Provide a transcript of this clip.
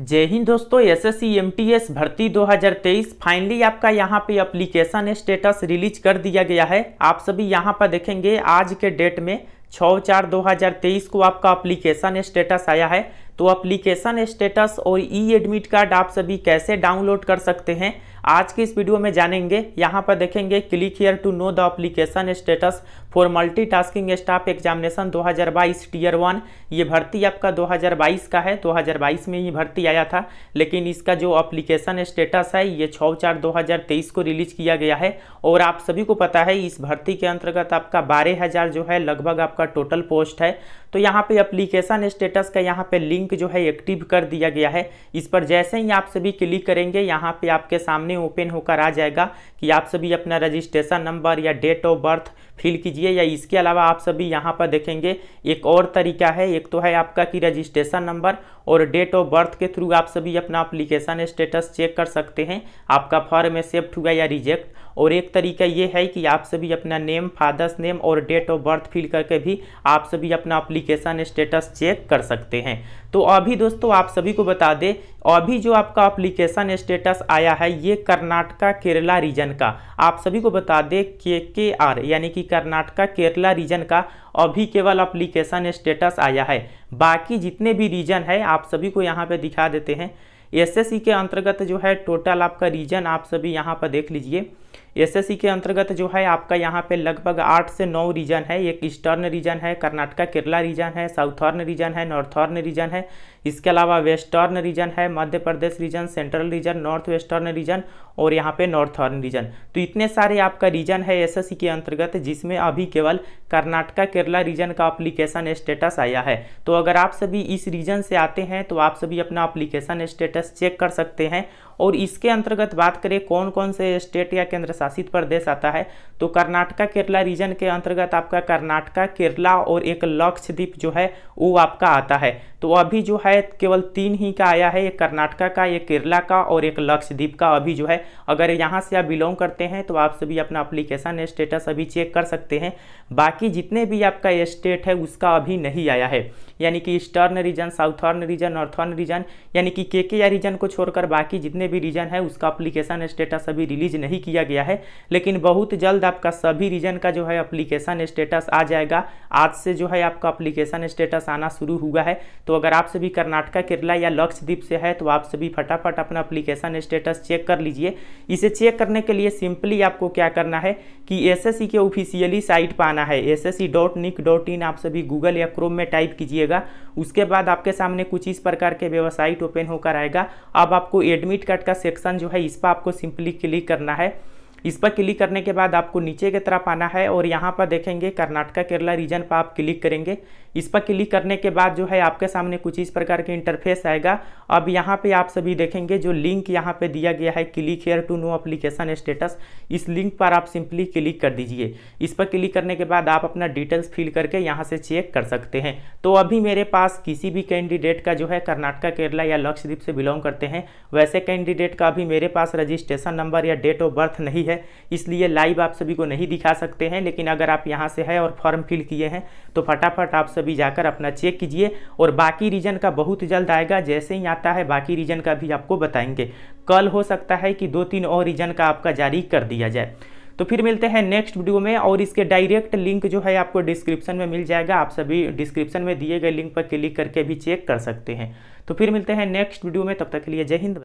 जय हिंद दोस्तों S S C M T S भर्ती 2023 फाइनली आपका यहाँ पे अप्लीकेशन स्टेटस रिलीज कर दिया गया है आप सभी यहाँ पर देखेंगे आज के डेट में छः चार 2023 को आपका अप्लीकेशन स्टेटस आया है तो अप्लीकेशन स्टेटस और ई एडमिट कार्ड आप सभी कैसे डाउनलोड कर सकते हैं आज के इस वीडियो में जानेंगे यहाँ पर देखेंगे click here to know the application status for multitasking staff examination 2022 tier one ये भर्ती आपका 2022 का है 2022 में ही भर्ती आया था लेकिन इसका जो अप्लीकेशन स्टेटस है ये छः चार 2023 को रिलीज किया गया है और आप सभी को पता है इस भर्ती के अंतर्गत आपका बारह जो है लगभग आपका टोटल पोस्ट है तो यहाँ पर अप्लीकेशन स्टेटस का यहाँ पर लिंक लिंक जो है एक्टिव कर दिया गया है इस पर जैसे ही आप सभी क्लिक करेंगे यहाँ पे आपके सामने ओपन होकर आ जाएगा कि आप सभी अपना रजिस्ट्रेशन नंबर या डेट ऑफ बर्थ फिल कीजिए या इसके अलावा आप सभी यहाँ पर देखेंगे एक और तरीका है एक तो है आपका कि रजिस्ट्रेशन नंबर और डेट ऑफ बर्थ के थ्रू आप सभी अपना अप्लीकेशन स्टेटस चेक कर सकते हैं आपका फॉर्म एक्सेप्ट हुआ या रिजेक्ट और एक तरीका ये है कि आप सभी अपना नेम फादर्स नेम और डेट ऑफ बर्थ फिल करके भी आप सभी अपना अप्लीकेशन स्टेटस चेक कर सकते हैं तो तो अभी दोस्तों आप सभी को बता दें अभी जो आपका अप्लीकेशन स्टेटस आया है ये कर्नाटका केरला रीजन का आप सभी को बता दें के के आर यानी कि कर्नाटका केरला रीजन का अभी केवल अप्लीकेशन स्टेटस आया है बाकी जितने भी रीजन है आप सभी को यहाँ पे दिखा देते हैं एसएससी के अंतर्गत जो है टोटल आपका रीजन आप सभी यहाँ पर देख लीजिए एसएससी के अंतर्गत जो है आपका यहाँ पे लगभग आठ से नौ रीजन है एक ईस्टर्न रीजन है कर्नाटका केरला रीजन है साउथर्न रीजन है नॉर्थर्न रीजन है इसके अलावा वेस्टर्न रीजन है Madhya Pradesh region central region north western region और यहाँ पे नॉर्थर्न रीजन तो इतने सारे आपका रीजन है एस के अंतर्गत जिसमें अभी केवल कर्नाटका केरला रीजन का अप्लीकेशन स्टेटस आया है तो अगर आप सभी इस रीजन से आते हैं तो आप सभी अपना अप्लीकेशन स्टेटस चेक कर सकते हैं और इसके अंतर्गत बात करें कौन कौन से स्टेट या केंद्र केंद्र शासित प्रदेश आता है तो कर्नाटका केरला रीजन के अंतर्गत आपका कर्नाटका केरला और एक लक्षद्वीप जो है वो आपका आता है तो अभी जो है केवल तीन ही का आया है एक कर्नाटका का एक केरला का और एक लक्षद्वीप का अभी जो है अगर यहाँ से आप बिलोंग करते हैं तो आप सभी अपना अप्लीकेशन स्टेटस अभी चेक कर सकते हैं बाकी जितने भी आपका स्टेट है उसका अभी नहीं आया है यानी कि eastern region southern region northern region यानी कि के रीजन को छोड़कर बाकी जितने भी रीजन है उसका अप्लीकेशन स्टेटस अभी रिलीज नहीं किया गया है लेकिन बहुत जल्द आपका सभी रीजन का जो है अप्लीकेशन स्टेटस आ जाएगा आज से जो है आपका अप्लीकेशन स्टेटस आना शुरू हुआ है तो अगर आप सभी कर्नाटका केरला या लक्षद्वीप से है तो आप सभी फटाफट अपना अप्लीकेशन स्टेटस चेक कर लीजिए इसे चेक करने के लिए सिंपली आपको क्या करना है कि एसएससी के ऑफिशियली साइट पर आना है एसएससी आप सभी गूगल या क्रोम में टाइप कीजिएगा उसके बाद आपके सामने कुछ इस प्रकार के वेबसाइट ओपन होकर आएगा अब आपको एडमिट कार्ड का सेक्शन जो है इस पर आपको सिंपली क्लिक करना है इस पर क्लिक करने के बाद आपको नीचे की तरफ आना है और यहाँ पर देखेंगे कर्नाटका केरला रीजन पर आप क्लिक करेंगे इस पर क्लिक करने के बाद जो है आपके सामने कुछ इस प्रकार के इंटरफेस आएगा अब यहाँ पे आप सभी देखेंगे जो लिंक यहाँ पे दिया गया है click here to know application status इस लिंक पर आप सिंपली क्लिक कर दीजिए इस पर क्लिक करने के बाद आप अपना डिटेल्स फिल करके यहाँ से चेक कर सकते हैं तो अभी मेरे पास किसी भी कैंडिडेट का जो है कर्नाटका केरला या लक्षद्वीप से बिलोंग करते हैं वैसे कैंडिडेट का अभी मेरे पास रजिस्ट्रेशन नंबर या डेट ऑफ बर्थ नहीं है इसलिए लाइव आप सभी को नहीं दिखा सकते हैं लेकिन अगर आप यहाँ से है और फॉर्म फिल किए हैं तो फटाफट आप सभी जाकर अपना चेक कीजिए और बाकी रीजन का बहुत जल्द आएगा जैसे ही आता है बाकी रीजन का भी आपको बताएंगे कल हो सकता है कि दो तीन और रीजन का आपका जारी कर दिया जाए तो फिर मिलते हैं नेक्स्ट वीडियो में और इसके डायरेक्ट लिंक जो है आपको डिस्क्रिप्शन में मिल जाएगा आप सभी डिस्क्रिप्शन में दिए गए लिंक पर क्लिक करके भी चेक कर सकते हैं तो फिर मिलते हैं नेक्स्ट वीडियो में तब तक के लिए जय हिंद